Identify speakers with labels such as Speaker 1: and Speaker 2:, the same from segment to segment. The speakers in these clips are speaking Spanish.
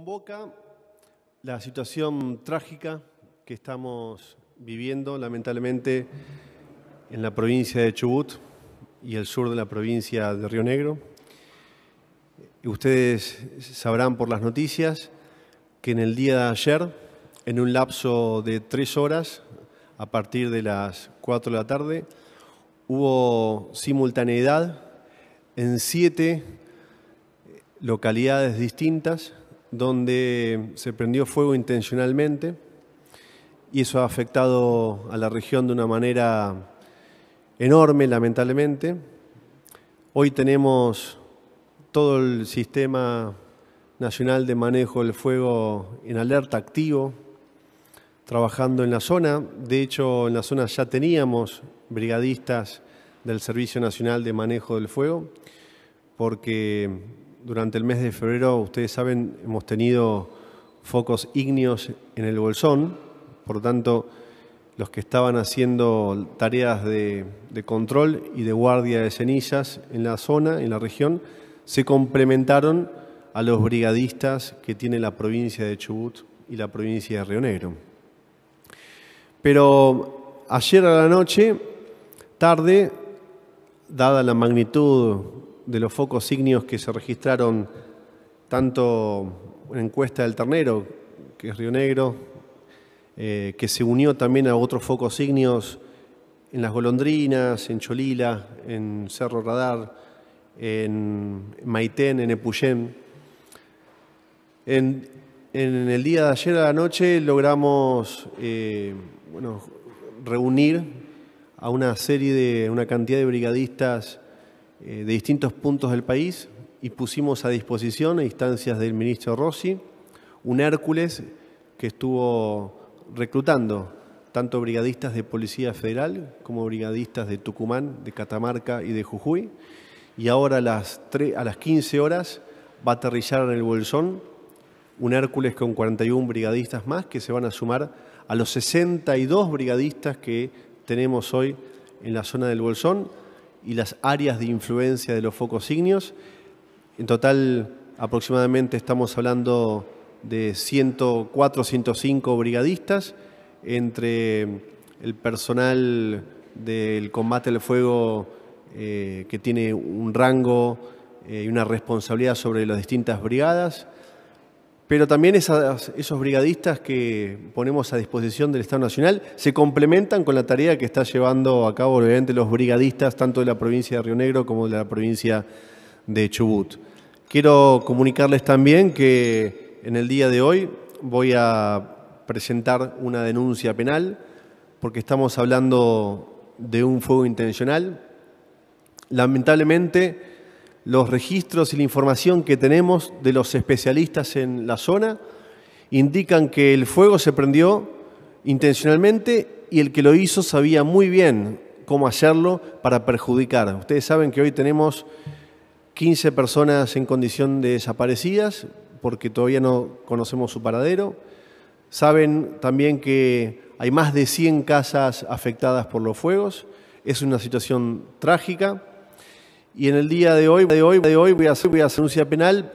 Speaker 1: convoca la situación trágica que estamos viviendo lamentablemente en la provincia de Chubut y el sur de la provincia de Río Negro. Ustedes sabrán por las noticias que en el día de ayer, en un lapso de tres horas, a partir de las cuatro de la tarde, hubo simultaneidad en siete localidades distintas donde se prendió fuego intencionalmente y eso ha afectado a la región de una manera enorme, lamentablemente. Hoy tenemos todo el sistema nacional de manejo del fuego en alerta activo, trabajando en la zona. De hecho, en la zona ya teníamos brigadistas del Servicio Nacional de Manejo del Fuego, porque durante el mes de febrero, ustedes saben, hemos tenido focos ígneos en el Bolsón, por lo tanto, los que estaban haciendo tareas de, de, control y de guardia de cenizas en la zona, en la región, se complementaron a los brigadistas que tiene la provincia de Chubut y la provincia de Río Negro. Pero ayer a la noche, tarde, dada la magnitud de los focos signios que se registraron tanto en Cuesta del Ternero, que es Río Negro, eh, que se unió también a otros focos signios en Las Golondrinas, en Cholila, en Cerro Radar, en Maitén, en Epuyén. En, el día de ayer a la noche logramos eh, bueno, reunir a una serie de, una cantidad de brigadistas eh, de distintos puntos del país y pusimos a disposición, a instancias del ministro Rossi, un Hércules que estuvo reclutando tanto brigadistas de Policía Federal como brigadistas de Tucumán, de Catamarca y de Jujuy. Y ahora a las, a las 15 horas va a aterrizar en el Bolsón un Hércules con 41 brigadistas más que se van a sumar a los 62 brigadistas que tenemos hoy en la zona del Bolsón y las áreas de influencia de los focos signios En total, aproximadamente estamos hablando de 104, 105 brigadistas, entre el personal del combate al fuego eh, que tiene un rango eh, y una responsabilidad sobre las distintas brigadas, pero también esos brigadistas que ponemos a disposición del Estado Nacional se complementan con la tarea que está llevando a cabo obviamente los brigadistas tanto de la provincia de Río Negro como de la provincia de Chubut. Quiero comunicarles también que en el día de hoy voy a presentar una denuncia penal porque estamos hablando de un fuego intencional. Lamentablemente, los registros y la información que tenemos de los especialistas en la zona indican que el fuego se prendió intencionalmente y el que lo hizo sabía muy bien cómo hacerlo para perjudicar. Ustedes saben que hoy tenemos 15 personas en condición de desaparecidas porque todavía no conocemos su paradero. Saben también que hay más de 100 casas afectadas por los fuegos. Es una situación trágica. Y en el día de hoy, de hoy, de hoy voy a hacer, voy denuncia penal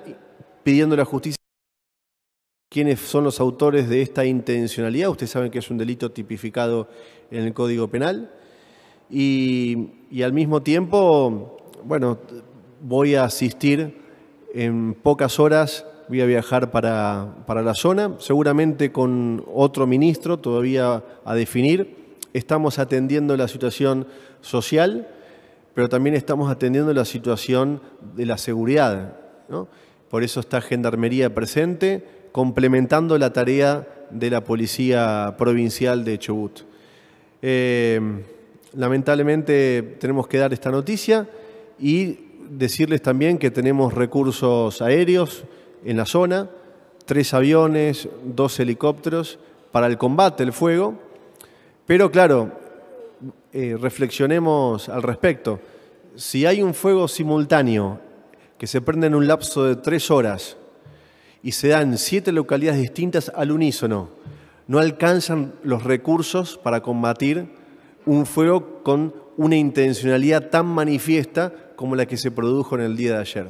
Speaker 1: pidiendo la justicia quiénes son los autores de esta intencionalidad. Ustedes saben que es un delito tipificado en el Código Penal. Y, y al mismo tiempo, bueno, voy a asistir en pocas horas, voy a viajar para, para la zona, seguramente con otro ministro todavía a definir. Estamos atendiendo la situación social pero también estamos atendiendo la situación de la seguridad. Por eso está Gendarmería presente, complementando la tarea de la Policía Provincial de Chubut. Eh, lamentablemente tenemos que dar esta noticia y decirles también que tenemos recursos aéreos en la zona, tres aviones, dos helicópteros para el combate al fuego, pero claro, eh, reflexionemos al respecto. Si hay un fuego simultáneo que se prende en un lapso de tres horas y se dan siete localidades distintas al unísono, no alcanzan los recursos para combatir un fuego con una intencionalidad tan manifiesta como la que se produjo en el día de ayer.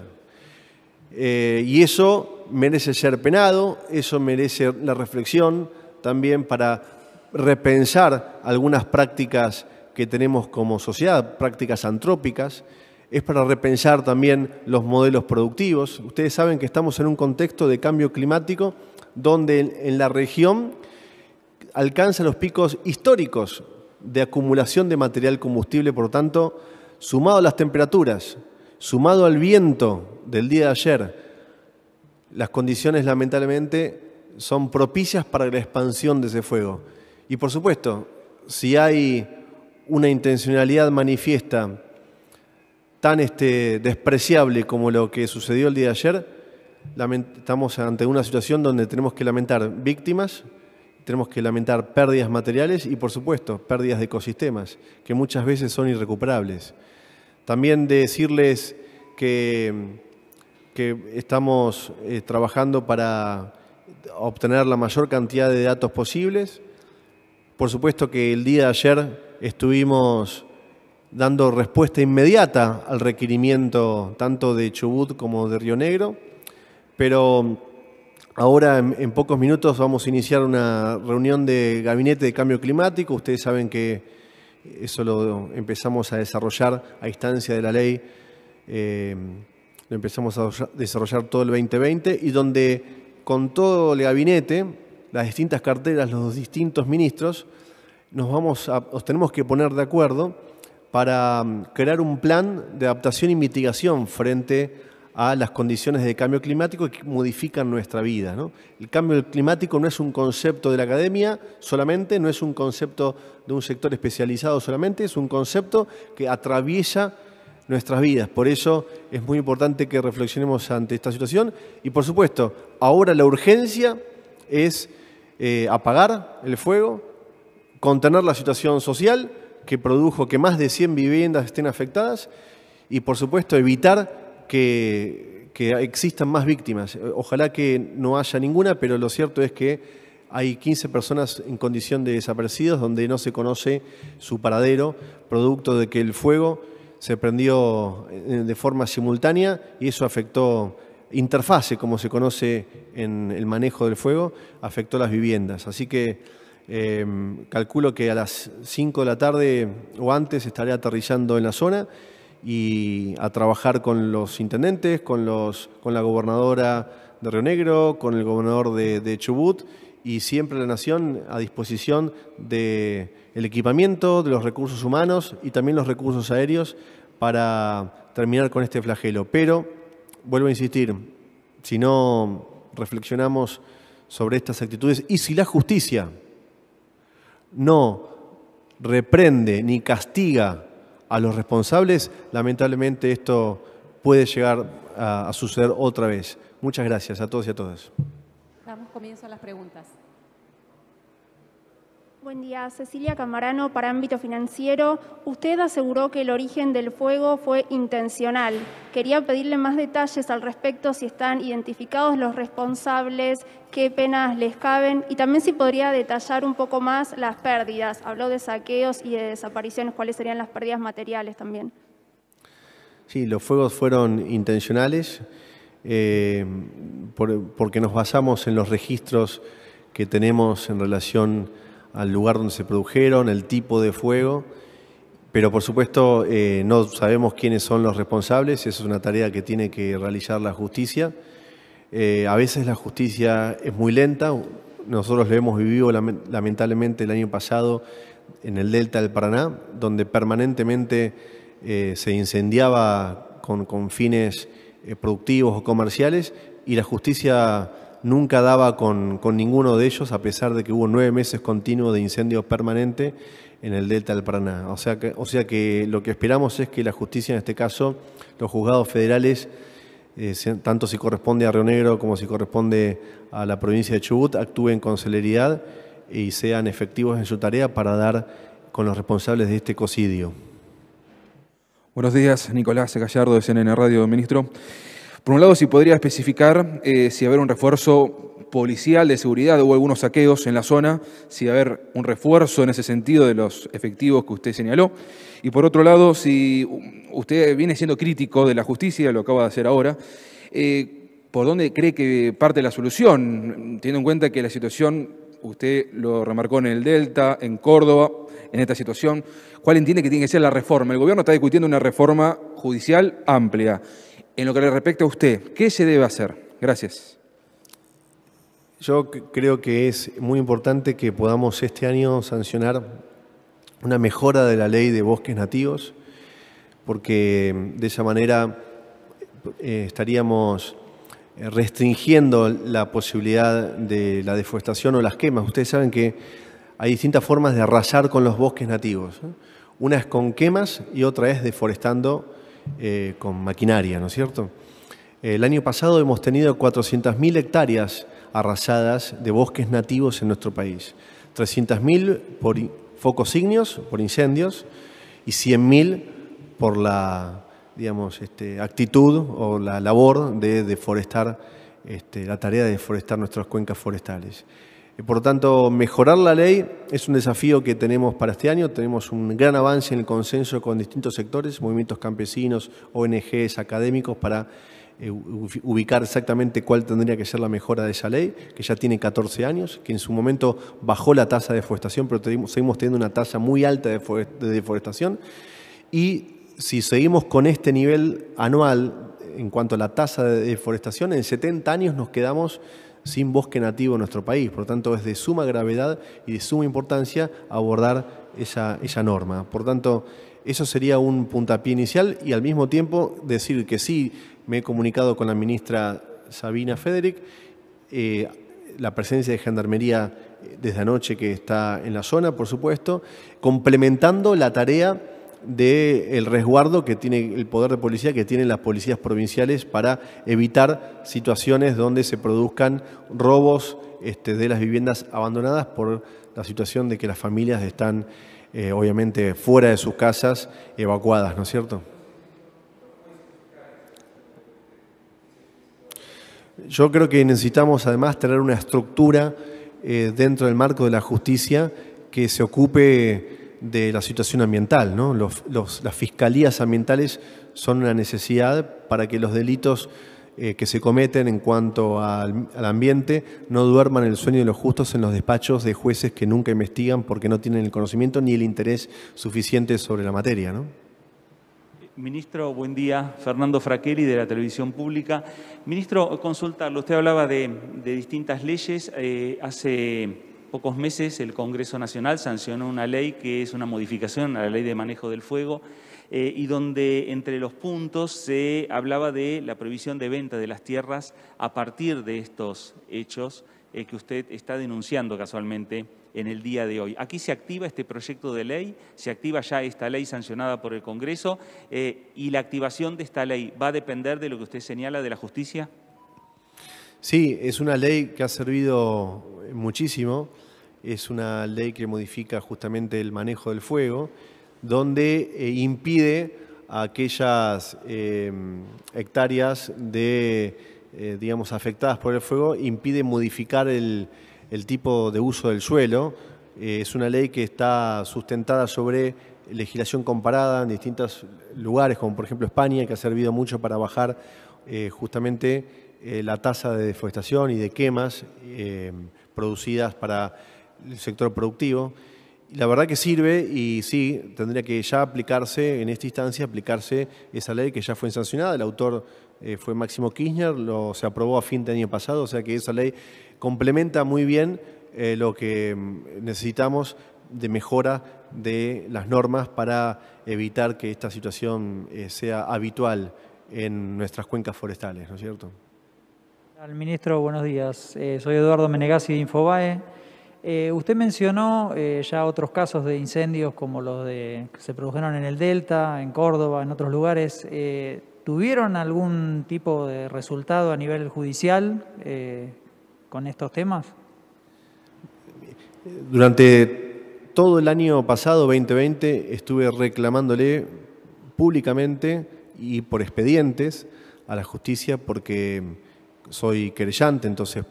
Speaker 1: Eh, y eso merece ser penado, eso merece la reflexión también para repensar algunas prácticas que tenemos como sociedad, prácticas antrópicas, es para repensar también los modelos productivos. Ustedes saben que estamos en un contexto de cambio climático donde en la región alcanza los picos históricos de acumulación de material combustible, por tanto, sumado a las temperaturas, sumado al viento del día de ayer, las condiciones lamentablemente son propicias para la expansión de ese fuego. Y por supuesto, si hay una intencionalidad manifiesta tan este, despreciable como lo que sucedió el día de ayer, estamos ante una situación donde tenemos que lamentar víctimas, tenemos que lamentar pérdidas materiales y, por supuesto, pérdidas de ecosistemas, que muchas veces son irrecuperables. También decirles que, estamos eh, trabajando para obtener la mayor cantidad de datos posibles. Por supuesto que el día de ayer estuvimos dando respuesta inmediata al requerimiento tanto de Chubut como de Río Negro, pero ahora en, pocos minutos vamos a iniciar una reunión de gabinete de cambio climático. Ustedes saben que eso lo empezamos a desarrollar a instancia de la ley, eh, lo empezamos a desarrollar todo el 2020 y donde con todo el gabinete, las distintas carteras, los distintos ministros, nos, tenemos que poner de acuerdo para mm, crear un plan de adaptación y e mitigación frente a las condiciones de cambio climático que modifican nuestra vida. El cambio climático no es un concepto de la academia solamente, no es un concepto de un sector especializado solamente, es un concepto que atraviesa nuestras vidas. Por eso es muy importante que reflexionemos ante esta situación y por supuesto, ahora la urgencia es eh, apagar el fuego, contener la situación social que produjo que más de 100 viviendas estén afectadas y, por supuesto, evitar que, existan más víctimas. Ojalá que no haya ninguna, pero lo cierto es que hay 15 personas en condición de desaparecidos donde no se conoce su paradero, producto de que el fuego se prendió eh, de forma simultánea y eso afectó interfase, como se conoce en el manejo del fuego, afectó las viviendas. Así que Em, calculo que a las 5 de la tarde o antes estaré aterrizando en la zona y a trabajar con los intendentes, con, los, con la gobernadora de Río Negro, con el gobernador de, Chubut y siempre la Nación a disposición del el equipamiento, de los recursos humanos y también los recursos aéreos para terminar con este flagelo. Pero, vuelvo a insistir, si no reflexionamos sobre estas actitudes y si la justicia no reprende ni castiga a los responsables, lamentablemente esto puede llegar a, suceder otra vez. Muchas gracias a todos y a todas. las preguntas. Buen día, Cecilia Camarano para Ámbito Financiero. Usted aseguró que el origen del fuego fue intencional. Quería pedirle más detalles al respecto, si están identificados los responsables, qué penas les caben y también si podría detallar un poco más las pérdidas. Habló de saqueos y de desapariciones, cuáles serían las pérdidas materiales también. Sí, los fuegos fueron intencionales eh, porque nos basamos en los registros que tenemos en relación al lugar donde se produjeron, el tipo de fuego, pero por supuesto eh, no sabemos quiénes son los responsables, eso es una tarea que tiene que realizar la justicia. Eh, a veces la justicia es muy lenta, nosotros lo hemos vivido lamentablemente el año pasado en el delta del Paraná, donde permanentemente eh, se incendiaba con, con fines productivos o comerciales y la justicia nunca daba con, ninguno de ellos, a pesar de que hubo nueve meses continuos de incendio permanente en el delta del Paraná. O sea, que, o sea que lo que esperamos es que la justicia, en este caso, los juzgados federales, eh, tanto si corresponde a Río Negro como si corresponde a la provincia de Chubut, actúen con celeridad y sean efectivos en su tarea para dar con los responsables de este cocidio. Buenos días, Nicolás Gallardo de CNN Radio, ministro. Por un lado, si podría especificar eh, si haber un refuerzo policial de seguridad, hubo algunos saqueos en la zona, si haber un refuerzo en ese sentido de los efectivos que usted señaló. Y por otro lado, si usted viene siendo crítico de la justicia, lo acaba de hacer ahora, eh, ¿por dónde cree que parte la solución? Teniendo en cuenta que la situación, usted lo remarcó en el Delta, en Córdoba, en esta situación, ¿cuál entiende que tiene que ser la reforma? El gobierno está discutiendo una reforma judicial amplia. En lo que le respecta a usted, ¿qué se debe hacer? Gracias. Yo creo que es muy importante que podamos este año sancionar una mejora de la ley de bosques nativos, porque mm, de esa manera eh, estaríamos eh, restringiendo la posibilidad de la deforestación o las quemas. Ustedes saben que hay distintas formas de arrasar con los bosques nativos. Una es con quemas y otra es deforestando eh, con maquinaria, ¿no es cierto? El año pasado hemos tenido 400.000 hectáreas arrasadas de bosques nativos en nuestro país, 300.000 por focos ignios, por incendios, y 100.000 por la este, actitud o la labor de deforestar, este, la tarea de deforestar nuestras cuencas forestales. Por tanto, mejorar la ley es un desafío que tenemos para este año. Tenemos un gran avance en el consenso con distintos sectores, movimientos campesinos, ONGs, académicos, para eh, ubicar exactamente cuál tendría que ser la mejora de esa ley, que ya tiene 14 años, que en su momento bajó la tasa de deforestación, pero seguimos teniendo una tasa muy alta de deforestación. Y si seguimos con este nivel anual en cuanto a la tasa de deforestación, en 70 años nos quedamos sin bosque nativo en nuestro país. Por lo tanto, es de suma gravedad y de suma importancia abordar esa, norma. Por tanto, eso sería un puntapié inicial y al mismo tiempo decir que sí, me he comunicado con la ministra Sabina Federic, eh, la presencia de Gendarmería eh, desde anoche que está en la zona, por supuesto, complementando la tarea del resguardo que tiene el poder de policía que tienen las policías provinciales para evitar situaciones donde se produzcan robos este, de las viviendas abandonadas por la situación de que las familias están eh, obviamente fuera de sus casas, evacuadas, ¿no es cierto? Yo creo que necesitamos además tener una estructura eh, dentro del marco de la justicia que se ocupe de la situación ambiental. ¿no? las fiscalías ambientales son una necesidad para que los delitos eh, que se cometen en cuanto al, ambiente no duerman el sueño de los justos en los despachos de jueces que nunca investigan porque no tienen el conocimiento ni el interés suficiente sobre la materia. ¿no? Ministro, buen día. Fernando Fraqueri de la Televisión Pública. Ministro, consultarlo. Usted hablaba de, distintas leyes. Eh, hace pocos meses el Congreso Nacional sancionó una ley que es una modificación a la ley de manejo del fuego eh, y donde entre los puntos se hablaba de la prohibición de venta de las tierras a partir de estos hechos eh, que usted está denunciando casualmente en el día de hoy. Aquí se activa este proyecto de ley, se activa ya esta ley sancionada por el Congreso eh, y la activación de esta ley va a depender de lo que usted señala de la justicia. Sí, es una ley que ha servido muchísimo es una ley que modifica justamente el manejo del fuego, donde eh, impide aquellas eh, hectáreas de, eh, digamos, afectadas por el fuego, impide modificar el, el tipo de uso del suelo. es una ley que está sustentada sobre legislación comparada en distintos lugares, como por ejemplo España, que ha servido mucho para bajar justamente la tasa de deforestación y de quemas producidas para el sector productivo. La verdad que sirve y sí, tendría que ya aplicarse, en esta instancia, aplicarse esa ley que ya fue sancionada. El autor eh, fue Máximo Kirchner, lo, se aprobó a fin de año pasado, o sea que esa ley complementa muy bien eh, lo que mm, necesitamos de mejora de las normas para evitar que esta situación eh, sea habitual en nuestras cuencas forestales, ¿no es cierto? Al ministro, buenos días. soy Eduardo menegasi de Infobae. Eh, usted mencionó eh, ya otros casos de incendios como los que se produjeron en el Delta, en Córdoba, en otros lugares. Eh, ¿Tuvieron algún tipo de resultado a nivel judicial con estos temas? Durante todo el año pasado, 2020, estuve reclamándole públicamente y por expedientes a la justicia porque soy querellante, entonces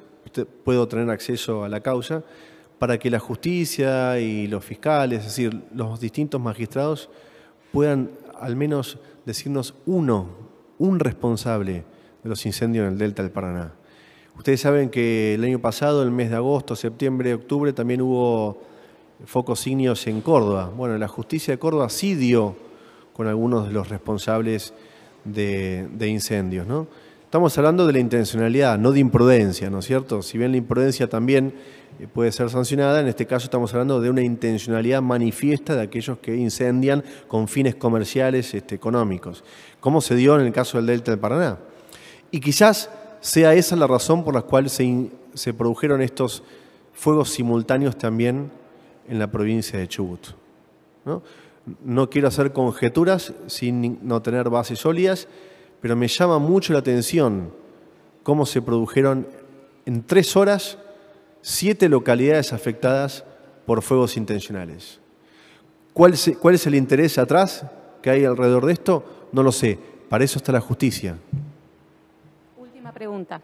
Speaker 1: puedo tener acceso a la causa para que la justicia y los fiscales, es decir, los distintos magistrados, puedan al menos decirnos uno, un responsable de los incendios en el Delta del Paraná. Ustedes saben que el año pasado, el mes de agosto, septiembre, octubre, también hubo focos ígneos en Córdoba. Bueno, la justicia de Córdoba sí dio con algunos de los responsables de, de incendios, ¿no? Estamos hablando de la intencionalidad, no de imprudencia, ¿no es cierto? Si bien la imprudencia también eh, puede ser sancionada, en este caso estamos hablando de una intencionalidad manifiesta de aquellos que incendian con fines comerciales, este, económicos, como se dio en el caso del Delta del Paraná. Y quizás sea esa la razón por la cual se, produjeron estos fuegos simultáneos también en la provincia de Chubut. no quiero hacer conjeturas sin no tener bases sólidas, pero me llama mucho la atención cómo se produjeron en tres horas siete localidades afectadas por fuegos intencionales. ¿Cuál, es el interés atrás que hay alrededor de esto? No lo sé. Para eso está la justicia. Última pregunta.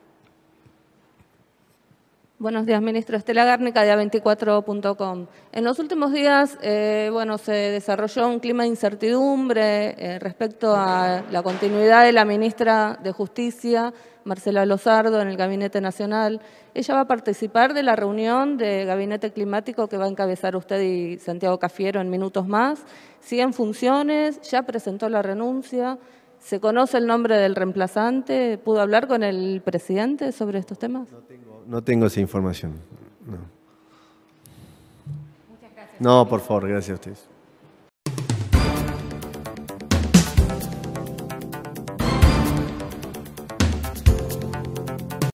Speaker 1: Buenos días, ministro. Estela Gárnica, de 24com En los últimos días, eh, bueno, se desarrolló un clima de incertidumbre eh, respecto a la continuidad de la ministra de Justicia, Marcela Lozardo, en el Gabinete Nacional. Ella va a participar de la reunión de Gabinete Climático que va a encabezar usted y Santiago Cafiero en minutos más. Sigue en funciones, ya presentó la renuncia. ¿Se conoce el nombre del reemplazante? ¿Pudo hablar con el presidente sobre estos temas? no tengo esa información. No. Muchas gracias. No, por favor, gracias a ustedes.